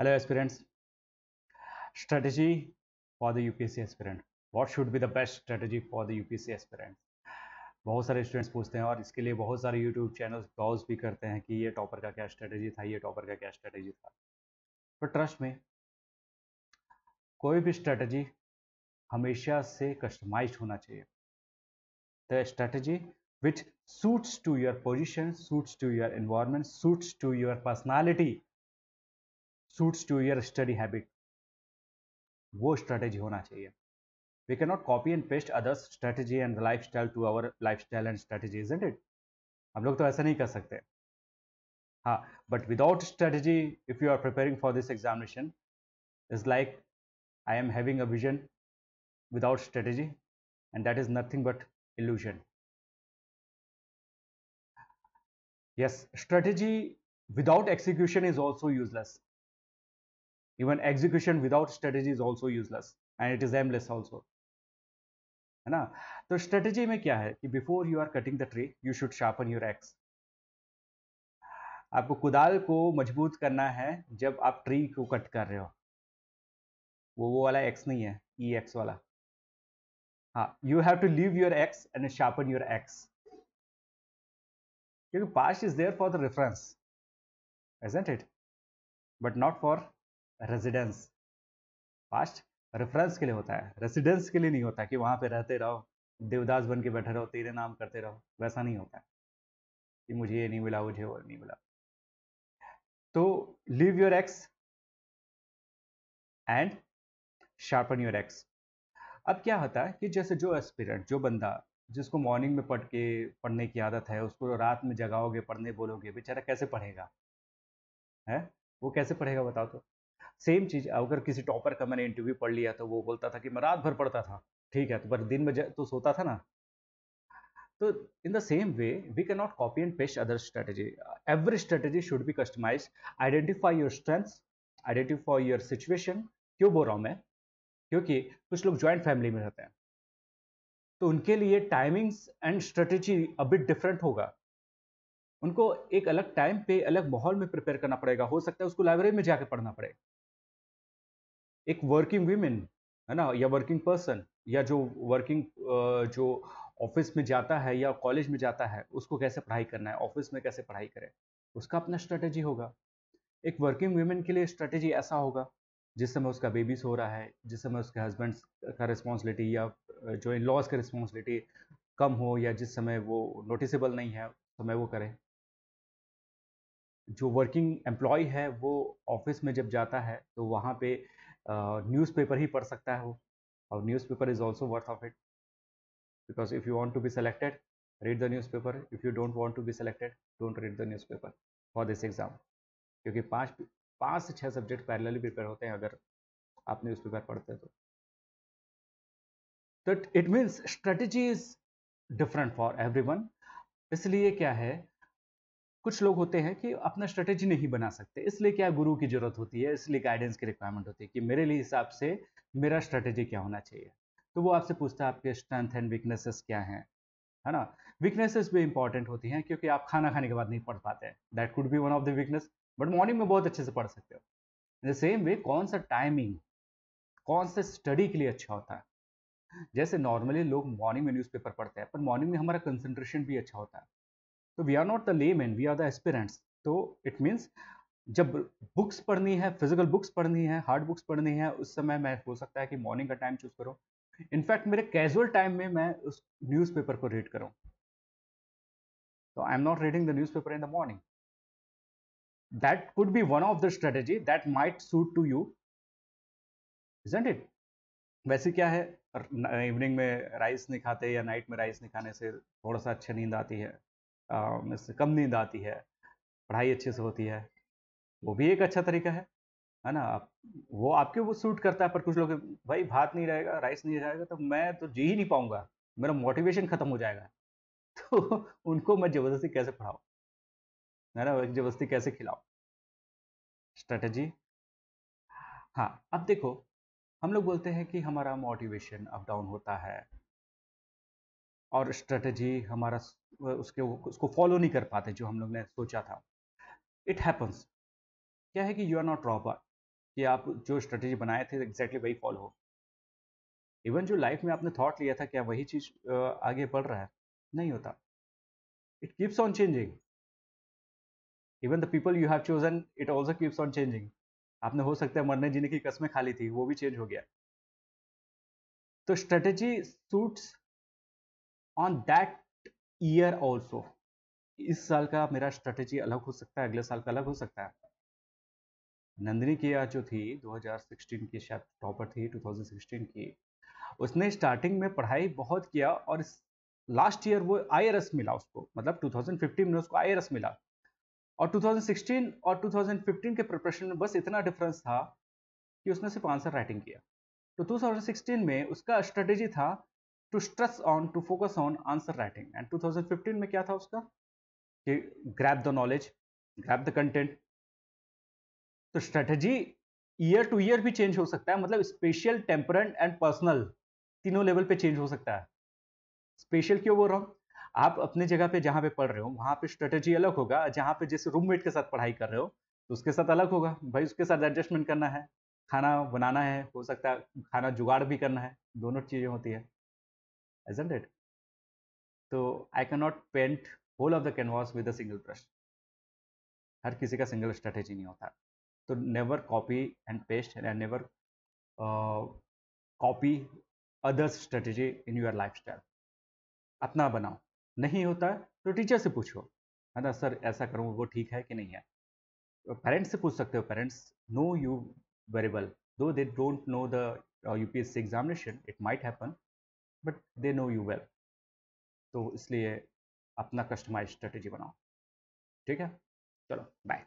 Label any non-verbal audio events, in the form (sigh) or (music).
hello aspirants strategy for the UPSC aspirant what should be the best strategy for the UPSC aspirant बहुत सारे students पूछते हैं और इसके लिए बहुत सारे यूट्यूब चैनल्स ब्राउज भी करते हैं कि ये टॉपर का क्या स्ट्रेटेजी था ये टॉपर का क्या स्ट्रेटेजी था पर तो ट्रस्ट में कोई भी स्ट्रेटेजी हमेशा से कस्टमाइज होना चाहिए the strategy which suits to your position suits to your environment suits to your personality suits to your study habit वो strategy होना चाहिए we cannot copy and paste others strategy and lifestyle to our lifestyle and strategy isn't it हम लोग तो ऐसा नहीं but without strategy if you are preparing for this examination it's like I am having a vision without strategy and that is nothing but illusion yes strategy without execution is also useless even execution without strategy is also useless and it is aimless also है ना तो strategy में क्या है कि before you are cutting the tree you should sharpen your axe आपको कुदाल को मजबूत करना है जब आप ट्री को कट कर रहे हो वो वो वाला एक्स नहीं है ई e एक्स वाला हाँ you have to leave your axe and sharpen your axe क्योंकि past is there for the reference agent it but not for residence past reference के लिए होता है रेसिडेंस के लिए नहीं होता कि वहां पे रहते रहो देवदास बन के बैठे रहो तेरे नाम करते रहो वैसा नहीं होता कि मुझे ये नहीं मिला मुझे और नहीं मिला तो leave your axe and sharpen your axe अब क्या होता है कि जैसे जो एस्पिरेंट जो बंदा जिसको मॉर्निंग में पढ़ के पढ़ने की आदत है उसको रात में जगाओगे पढ़ने बोलोगे बेचारा कैसे पढ़ेगा है वो कैसे पढ़ेगा बताओ तो सेम चीज़ अगर किसी टॉपर का मैंने इंटरव्यू पढ़ लिया तो वो बोलता था कि मैं रात भर पढ़ता था ठीक है तो पर दिन में तो सोता था ना तो the same way we can not copy and paste other strategy every strategy should be customise identify your strengths identify your situation क्यों बोल रहा हूँ मैं क्योंकि कुछ लोग ज्वाइंट फैमिली में रहते हैं तो उनके लिए टाइमिंग्स एंड स्ट्रेटेजी अभी डिफरेंट होगा उनको एक अलग टाइम पे अलग माहौल में प्रिपेयर करना पड़ेगा हो सकता है उसको लाइब्रेरी में जाकर पढ़ना पड़ेगा एक वर्किंग वीमेन है ना या वर्किंग पर्सन या जो वर्किंग जो ऑफिस में जाता है या कॉलेज में जाता है उसको कैसे पढ़ाई करना है ऑफिस में कैसे पढ़ाई करें उसका अपना स्ट्रेटेजी होगा एक वर्किंग वीमेन के लिए स्ट्रेटेजी ऐसा होगा जिस समय उसका बेबी सो रहा है जिस समय उसके हस्बैंड का रिस्पॉन्सिबिलिटी या जो इन लॉज का रिस्पॉन्सिबिलिटी कम हो या जिस समय वो नोटिसेबल नहीं है समय तो वो करे जो वर्किंग एम्प्लॉय है वो ऑफिस में जब जाता है तो वहाँ पे न्यूज़पेपर ही पढ़ सकता है वो और newspaper is also worth of it you want to be selected read the news paper if you don't want to be selected don't read the news paper for this exam क्योंकि पाँच पाँच से छः सब्जेक्ट पैरेलली प्रिपेयर होते हैं अगर आप paper पढ़ते हैं तो it means strategy is different for one इसलिए क्या है कुछ लोग होते हैं कि अपना स्ट्रेटेजी नहीं बना सकते इसलिए क्या गुरु की जरूरत होती है इसलिए गाइडेंस की रिक्वायरमेंट होती है कि मेरे लिए हिसाब से मेरा स्ट्रेटेजी क्या होना चाहिए तो वो आपसे पूछता है आपके स्ट्रेंथ एंड वीकनेसेस क्या हैं है ना वीकनेसेस भी इंपॉर्टेंट होती हैं क्योंकि आप खाना खाने के बाद नहीं पढ़ पाते that could be one of the weakness but morning में बहुत अच्छे से पढ़ सकते हो द सेम वे कौन सा टाइमिंग कौन सा स्टडी के लिए अच्छा होता है जैसे नॉर्मली लोग मॉर्निंग में न्यूज़पेपर पढ़ते हैं पर मॉर्निंग में हमारा कंसंट्रेशन भी अच्छा होता है तो we are not the layman we are the aspirants तो इट मीन्स जब बुक्स पढ़नी है फिजिकल बुक्स पढ़नी है हार्ड बुक्स पढ़नी है उस समय मैं हो सकता है कि मॉर्निंग का टाइम चूज करूँ इनफैक्ट मेरे कैजुअल टाइम में मैं उस न्यूज़पेपर को रीड करूँ तो I am not reading the news paper in the morning that could be one of the strategy that might suit to you isn't it वैसे क्या है इवनिंग में राइस नहीं खाते या नाइट में राइस नहीं खाने से थोड़ा सा अच्छी नींद आती है इससे कम नींद आती है पढ़ाई अच्छे से होती है वो भी एक अच्छा तरीका है है ना आप वो आपके वो सूट करता है पर कुछ लोग भाई भात नहीं रहेगा राइस नहीं रहेगा तो मैं तो जी ही नहीं पाऊंगा मेरा मोटिवेशन खत्म हो जाएगा (laughs) तो उनको मैं जबरदस्ती कैसे पढ़ाऊ है ना जबरदस्ती कैसे खिलाओ स्ट्रेटजी हाँ अब देखो हम लोग बोलते हैं कि हमारा मोटिवेशन अप डाउन होता है और स्ट्रेटजी हमारा उसके उसको फॉलो नहीं कर पाते जो हम लोग ने सोचा था इट हैपन्स क्या है कि यू आर नॉट रॉपर कि आप जो स्ट्रेटजी बनाए थे एग्जैक्टली exactly वही फॉलो हो इवन जो लाइफ में आपने थॉट लिया था क्या वही चीज़ आगे बढ़ रहा है नहीं होता it keeps on changing even the people you have chosen it also keeps on changing आपने हो सकता है मरने जीने की कस्में खाली थी वो भी चेंज हो गया तो strategy suits on that year also इस साल का मेरा स्ट्रेटेजी अलग हो सकता है अगले साल का अलग हो सकता है नंदिनी किया जो थी 2016 की शायद टॉपर थी 2016 की उसने स्टार्टिंग में पढ़ाई बहुत किया और लास्ट ईयर वो आई मिला उसको मतलब 2015 में उसको आई मिला और 2016 और 2015 के प्रिपरेशन में बस इतना डिफरेंस था कि उसने सिर्फ आंसर राइटिंग किया तो 2016 में उसका स्ट्रेटेजी था to stress on to focus on answer writing and 2015 में क्या था उसका कि grasp the knowledge grasp the content तो स्ट्रेटजी ईयर टू ईयर भी चेंज हो सकता है मतलब स्पेशल टेम्पर एंड पर्सनल तीनों लेवल पे चेंज हो सकता है स्पेशल क्यों बोल रहा हूँ आप अपने जगह पे जहां पे पढ़ रहे हो वहां पे स्ट्रेटजी अलग होगा जहां पे जैसे रूममेट के साथ पढ़ाई कर रहे हो तो उसके साथ अलग होगा भाई उसके साथ एडजस्टमेंट करना है खाना बनाना है हो सकता है खाना जुगाड़ भी करना है दोनों चीज़ें होती है isn't it so i cannot paint whole of the canvas with a single brush हर किसी का सिंगल स्ट्रेटेजी नहीं होता तो never copy and paste and never copy others strategy in your lifestyle अपना बनाओ नहीं होता तो टीचर से पूछो है ना सर ऐसा करूँ वो ठीक है कि नहीं है पेरेंट्स तो से पूछ सकते हो पेरेंट्स नो यू वेरेबल though they don't know the U P S C examination it might happen but they know you well तो इसलिए अपना कस्टमाइज स्ट्रेटेजी बनाओ ठीक है चलो बाय